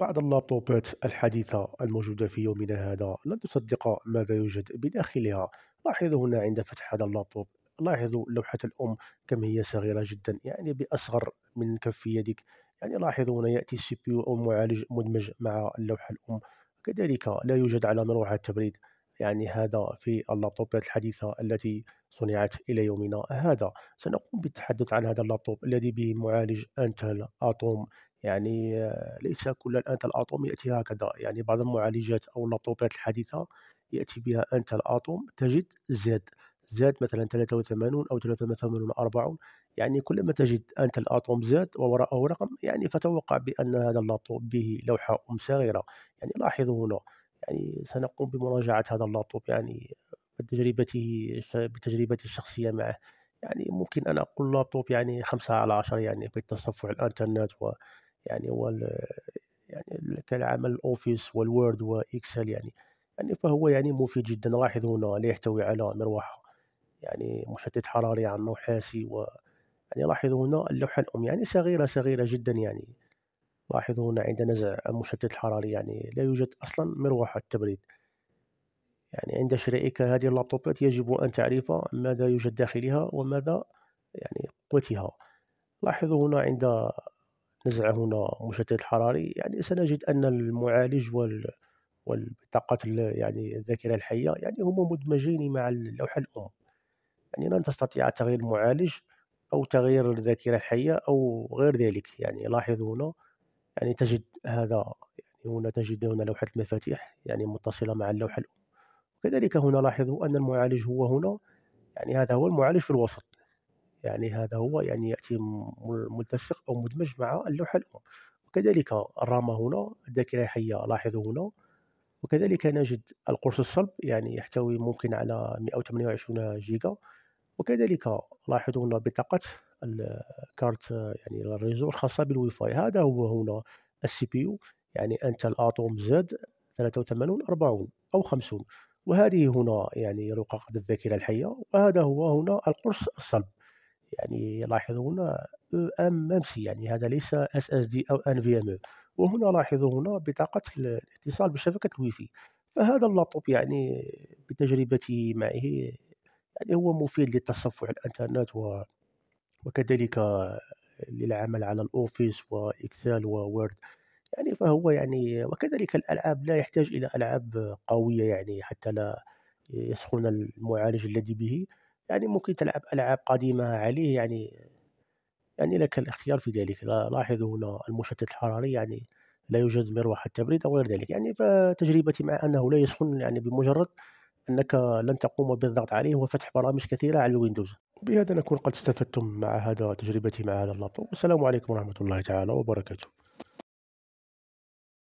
بعض اللابتوبات الحديثة الموجودة في يومنا هذا لن تصدق ماذا يوجد بداخلها لاحظوا هنا عند فتح هذا اللابتوب لاحظوا لوحة الأم كم هي صغيرة جدا يعني بأصغر من كف يدك يعني لاحظوا هنا يأتي السي بي أو معالج مدمج مع اللوحة الأم كذلك لا يوجد على مروحة تبريد يعني هذا في اللابتوبات الحديثة التي صنعت إلى يومنا هذا سنقوم بالتحدث عن هذا اللابتوب الذي به معالج أنتل أتوم يعني ليس كل الانت الاتوم ياتي هكذا يعني بعض المعالجات او اللابتوبات الحديثه ياتي بها انت الاتوم تجد زد زاد مثلا 83 او 83 40 يعني كلما تجد انت الاتوم زاد ووراءه رقم يعني فتوقع بان هذا اللابتوب به لوحه ام صغيره يعني لاحظوا هنا يعني سنقوم بمراجعه هذا اللابتوب يعني بتجربته بتجربتي الشخصيه معه يعني ممكن ان اقول لابتوب يعني 5 على 10 يعني في التصفح الانترنت و يعني هو يعني كالعمل الاوفيس والوورد واكسل يعني يعني فهو يعني مفيد جدا هنا لا يحتوي على مروحه يعني مشتت حراري عن نحاسي و يعني لاحظوا هنا اللوحة الأم يعني صغيرة صغيرة جدا يعني لاحظوا هنا عند نزع المشتت الحراري يعني لا يوجد أصلا مروحة تبريد يعني عند شرائك هذه اللابتوبات يجب أن تعرف ماذا يوجد داخلها وماذا يعني قوتها لاحظوا هنا عند نزع هنا مشتت الحراري يعني سنجد أن المعالج وال والبطاقات يعني الذاكرة الحية يعني هما مدمجين مع اللوحة الأم يعني لن تستطيع تغيير المعالج أو تغيير الذاكرة الحية أو غير ذلك يعني لاحظ هنا يعني تجد هذا يعني هنا تجد هنا لوحة المفاتيح يعني متصلة مع اللوحة الأم وكذلك هنا لاحظوا أن المعالج هو هنا يعني هذا هو المعالج في الوسط يعني هذا هو يعني في ملتصق او مدمج مع اللوحه الام وكذلك الرامه هنا الذاكره الحيه لاحظوا هنا وكذلك نجد القرص الصلب يعني يحتوي ممكن على 128 جيجا وكذلك لاحظوا هنا بطاقة الكارت يعني الريزو الخاصة بالواي فاي هذا هو هنا السي بي يو يعني أنت الأتوم زد 83 40 أو 50 وهذه هنا يعني رقاقة الذاكرة الحية وهذا هو هنا القرص الصلب يعني يلاحظون آه، ام ام سي يعني هذا ليس اس اس دي او ان في ام وهنا لاحظوا هنا بطاقه الاتصال بشبكه الواي فاي فهذا اللابتوب يعني بتجربتي معه يعني هو مفيد للتصفح الانترنت و وكذلك للعمل على الاوفيس واكسل وورد يعني فهو يعني وكذلك الالعاب لا يحتاج الى العاب قويه يعني حتى لا يسخن المعالج الذي به يعني ممكن تلعب ألعاب قديمة عليه يعني يعني لك الاختيار في ذلك لاحظوا هنا المشتت الحراري يعني لا يوجد مروحة تبريد أو غير ذلك يعني فتجربتي مع أنه لا يسخن يعني بمجرد أنك لن تقوم بالضغط عليه وفتح برامج كثيرة على الويندوز بهذا نكون قد استفدتم مع هذا تجربتي مع هذا اللابتوب والسلام عليكم ورحمة الله تعالى وبركاته